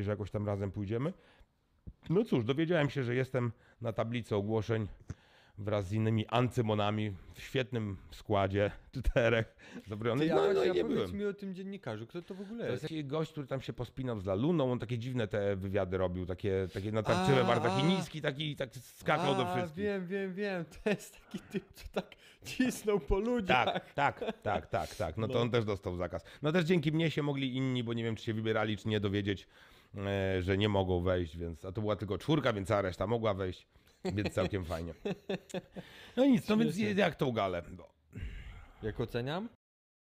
że jakoś tam razem pójdziemy. No cóż, dowiedziałem się, że jestem na tablicy ogłoszeń wraz z innymi ancymonami w świetnym składzie czterech zabronionych. Ja, no, no, ja nie byłem. mi o tym dziennikarzu, kto to w ogóle jest? To jest taki gość, który tam się pospinał z Laluną, on takie dziwne te wywiady robił, takie, takie natarczywe, bardzo taki niski, taki tak skakał do wszystkich. wiem, wiem, wiem, to jest taki typ, co tak cisnął po ludziach. Tak, tak, tak, tak, tak, no, to no. on też dostał zakaz. No też dzięki mnie się mogli inni, bo nie wiem, czy się wybierali, czy nie, dowiedzieć, E, że nie mogą wejść, więc, a to była tylko czwórka, więc cała reszta mogła wejść, więc całkiem fajnie. No nic, no więc jak tą galę? Bo... Jak oceniam?